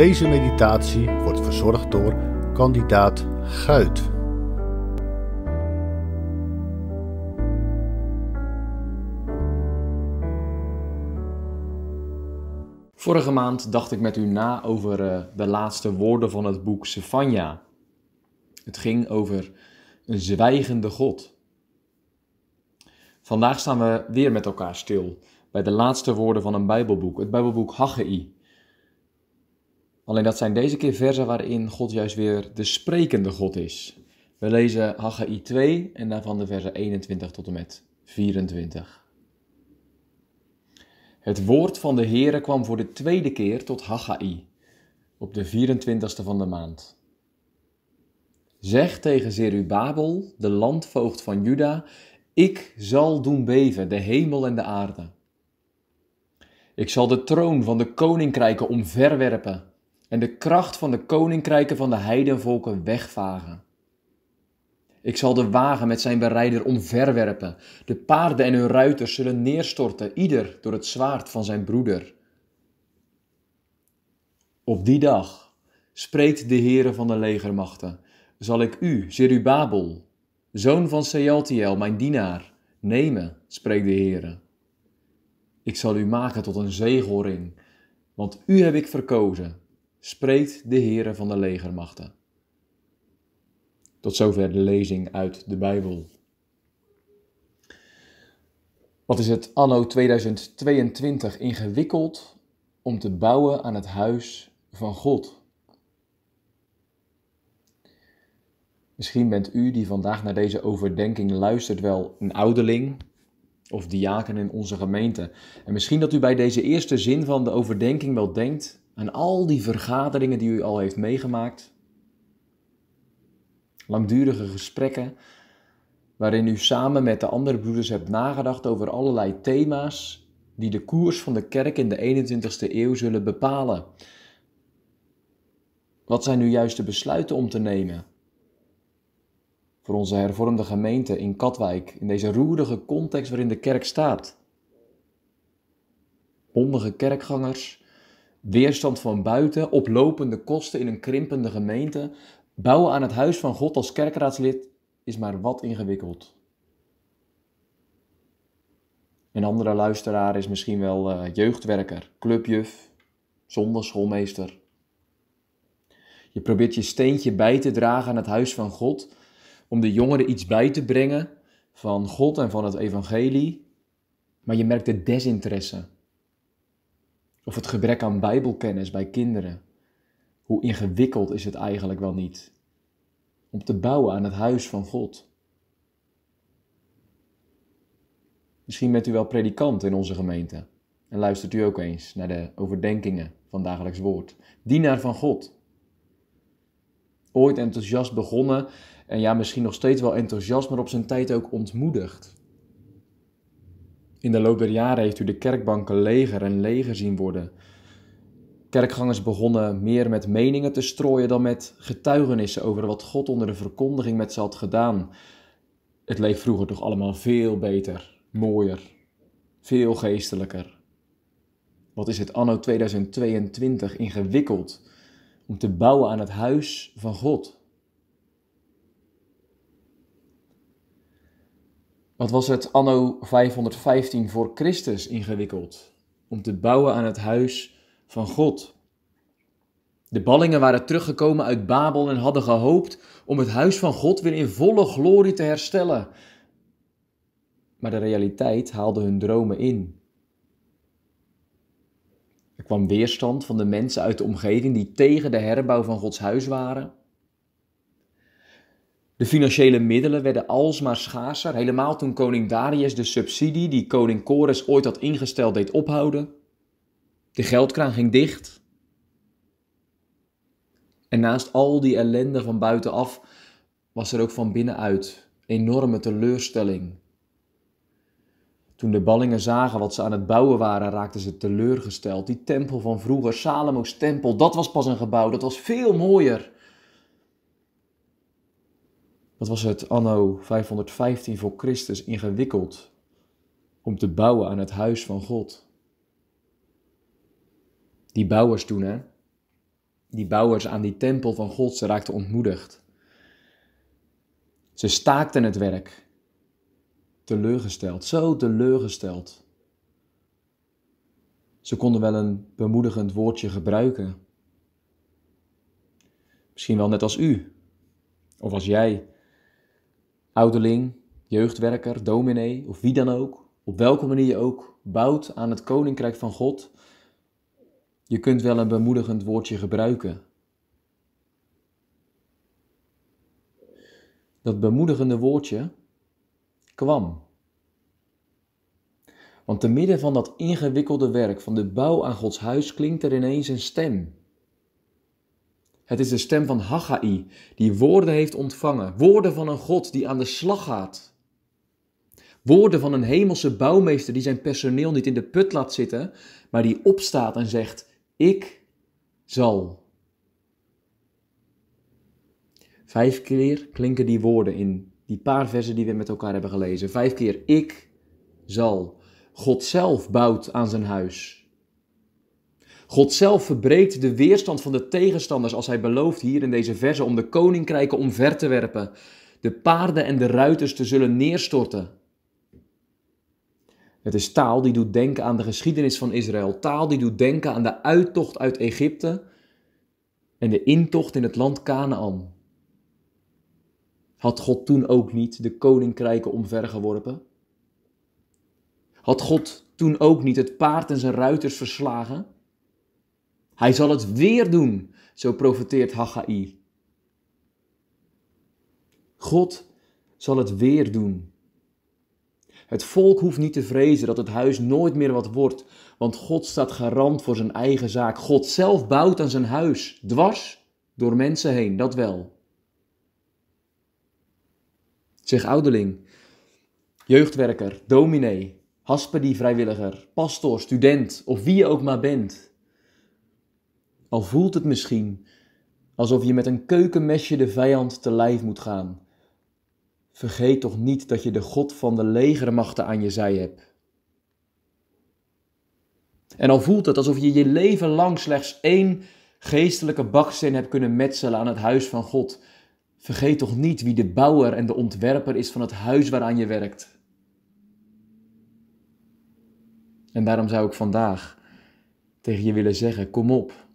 Deze meditatie wordt verzorgd door kandidaat Guit. Vorige maand dacht ik met u na over eh, de laatste woorden van het boek Sefania. Het ging over een zwijgende God. Vandaag staan we weer met elkaar stil bij de laatste woorden van een Bijbelboek, het Bijbelboek Haggai. Alleen dat zijn deze keer versen waarin God juist weer de sprekende God is. We lezen Haggai 2 en daarvan de versen 21 tot en met 24. Het woord van de Heere kwam voor de tweede keer tot Haggai op de 24ste van de maand. Zeg tegen Zerubabel, de landvoogd van Juda, ik zal doen beven de hemel en de aarde. Ik zal de troon van de koninkrijken omverwerpen en de kracht van de koninkrijken van de heidenvolken wegvagen. Ik zal de wagen met zijn berijder omverwerpen. De paarden en hun ruiters zullen neerstorten, ieder door het zwaard van zijn broeder. Op die dag, spreekt de Heere van de legermachten, zal ik u, Zerubabel, zoon van Sealtiel, mijn dienaar, nemen, spreekt de Heere. Ik zal u maken tot een zegelring, want u heb ik verkozen spreekt de Heere van de legermachten. Tot zover de lezing uit de Bijbel. Wat is het anno 2022 ingewikkeld om te bouwen aan het huis van God? Misschien bent u die vandaag naar deze overdenking luistert wel een ouderling of diaken in onze gemeente. En misschien dat u bij deze eerste zin van de overdenking wel denkt en al die vergaderingen die u al heeft meegemaakt, langdurige gesprekken, waarin u samen met de andere broeders hebt nagedacht over allerlei thema's die de koers van de kerk in de 21ste eeuw zullen bepalen. Wat zijn nu juist de besluiten om te nemen? Voor onze hervormde gemeente in Katwijk, in deze roerige context waarin de kerk staat. Bondige kerkgangers weerstand van buiten, oplopende kosten in een krimpende gemeente. Bouwen aan het huis van God als kerkraadslid is maar wat ingewikkeld. Een andere luisteraar is misschien wel eh, jeugdwerker, clubjuf, zondagschoolmeester. Je probeert je steentje bij te dragen aan het huis van God, om de jongeren iets bij te brengen van God en van het evangelie, maar je merkt de desinteresse. Of het gebrek aan Bijbelkennis bij kinderen. Hoe ingewikkeld is het eigenlijk wel niet om te bouwen aan het huis van God? Misschien bent u wel predikant in onze gemeente en luistert u ook eens naar de overdenkingen van dagelijks woord. Dienaar van God. Ooit enthousiast begonnen en ja, misschien nog steeds wel enthousiast, maar op zijn tijd ook ontmoedigd. In de loop der jaren heeft u de kerkbanken leger en leger zien worden. Kerkgangers begonnen meer met meningen te strooien dan met getuigenissen over wat God onder de verkondiging met ze had gedaan. Het leef vroeger toch allemaal veel beter, mooier, veel geestelijker. Wat is het anno 2022 ingewikkeld om te bouwen aan het huis van God? Wat was het anno 515 voor Christus ingewikkeld om te bouwen aan het huis van God? De ballingen waren teruggekomen uit Babel en hadden gehoopt om het huis van God weer in volle glorie te herstellen. Maar de realiteit haalde hun dromen in. Er kwam weerstand van de mensen uit de omgeving die tegen de herbouw van Gods huis waren. De financiële middelen werden alsmaar schaarser, helemaal toen koning Darius de subsidie die koning Kores ooit had ingesteld deed ophouden. De geldkraan ging dicht. En naast al die ellende van buitenaf was er ook van binnenuit enorme teleurstelling. Toen de ballingen zagen wat ze aan het bouwen waren, raakten ze teleurgesteld. Die tempel van vroeger, Salomo's tempel, dat was pas een gebouw, dat was veel mooier wat was het anno 515 voor Christus ingewikkeld om te bouwen aan het huis van God. Die bouwers toen, hè? Die bouwers aan die tempel van God, ze raakten ontmoedigd. Ze staakten het werk. Teleurgesteld, zo teleurgesteld. Ze konden wel een bemoedigend woordje gebruiken. Misschien wel net als u, of als jij ouderling, jeugdwerker, dominee of wie dan ook, op welke manier je ook bouwt aan het koninkrijk van God, je kunt wel een bemoedigend woordje gebruiken. Dat bemoedigende woordje kwam. Want te midden van dat ingewikkelde werk van de bouw aan Gods huis klinkt er ineens een stem het is de stem van Haggai, die woorden heeft ontvangen. Woorden van een God die aan de slag gaat. Woorden van een hemelse bouwmeester die zijn personeel niet in de put laat zitten, maar die opstaat en zegt: Ik zal. Vijf keer klinken die woorden in die paar versen die we met elkaar hebben gelezen. Vijf keer: Ik zal. God zelf bouwt aan zijn huis. God zelf verbreekt de weerstand van de tegenstanders als hij belooft hier in deze verse om de koninkrijken omver te werpen, de paarden en de ruiters te zullen neerstorten. Het is taal die doet denken aan de geschiedenis van Israël, taal die doet denken aan de uittocht uit Egypte en de intocht in het land Canaan. Had God toen ook niet de koninkrijken omvergeworpen? Had God toen ook niet het paard en zijn ruiters verslagen? Hij zal het weer doen, zo profeteert Haggai. God zal het weer doen. Het volk hoeft niet te vrezen dat het huis nooit meer wat wordt, want God staat garant voor zijn eigen zaak. God zelf bouwt aan zijn huis, dwars door mensen heen, dat wel. Zeg ouderling, jeugdwerker, dominee, haspedie vrijwilliger, pastoor, student of wie je ook maar bent. Al voelt het misschien alsof je met een keukenmesje de vijand te lijf moet gaan. Vergeet toch niet dat je de God van de legermachten aan je zij hebt. En al voelt het alsof je je leven lang slechts één geestelijke baksteen hebt kunnen metselen aan het huis van God. Vergeet toch niet wie de bouwer en de ontwerper is van het huis waaraan je werkt. En daarom zou ik vandaag tegen je willen zeggen: kom op.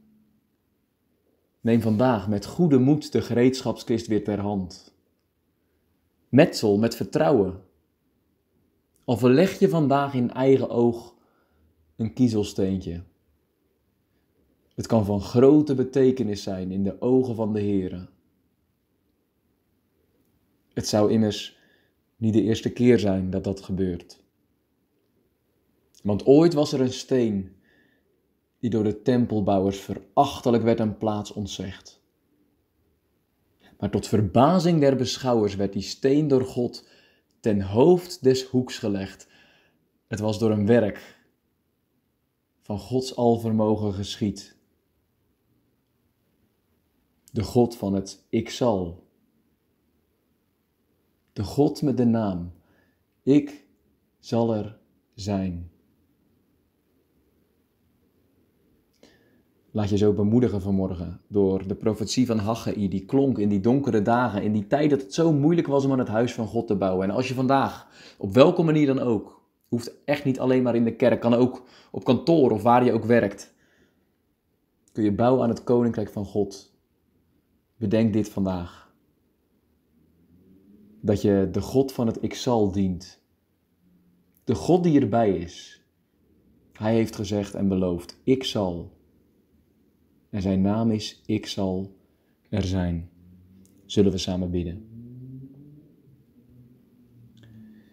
Neem vandaag met goede moed de gereedschapskist weer ter hand. Metsel met vertrouwen. Al verleg je vandaag in eigen oog een kiezelsteentje. Het kan van grote betekenis zijn in de ogen van de Here. Het zou immers niet de eerste keer zijn dat dat gebeurt. Want ooit was er een steen die door de tempelbouwers verachtelijk werd en plaats ontzegd. Maar tot verbazing der beschouwers werd die steen door God ten hoofd des hoeks gelegd. Het was door een werk van Gods alvermogen geschied. De God van het ik zal. De God met de naam ik zal er zijn. Laat je zo bemoedigen vanmorgen door de profetie van Haggai die klonk in die donkere dagen, in die tijd dat het zo moeilijk was om aan het huis van God te bouwen. En als je vandaag, op welke manier dan ook, hoeft echt niet alleen maar in de kerk, kan ook op kantoor of waar je ook werkt, kun je bouwen aan het koninkrijk van God. Bedenk dit vandaag. Dat je de God van het ik zal dient. De God die erbij is. Hij heeft gezegd en beloofd, ik zal en zijn naam is Ik zal er zijn. Zullen we samen bidden?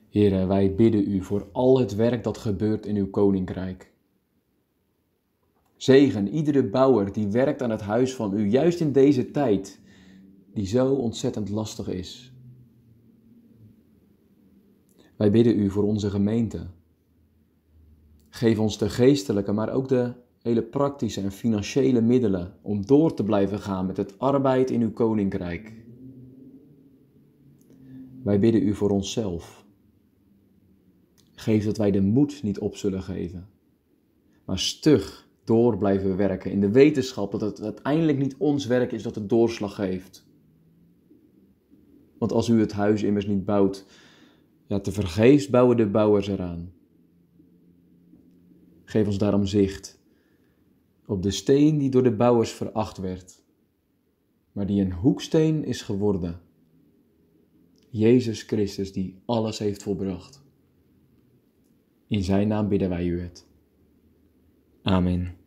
Heren, wij bidden u voor al het werk dat gebeurt in uw koninkrijk. Zegen iedere bouwer die werkt aan het huis van u, juist in deze tijd die zo ontzettend lastig is. Wij bidden u voor onze gemeente. Geef ons de geestelijke, maar ook de hele praktische en financiële middelen om door te blijven gaan met het arbeid in uw koninkrijk. Wij bidden u voor onszelf. Geef dat wij de moed niet op zullen geven, maar stug door blijven werken in de wetenschap dat het uiteindelijk niet ons werk is dat de doorslag geeft. Want als u het huis immers niet bouwt, ja, te vergeefs bouwen de bouwers eraan. Geef ons daarom zicht op de steen die door de bouwers veracht werd, maar die een hoeksteen is geworden. Jezus Christus die alles heeft volbracht. In Zijn naam bidden wij u het. Amen.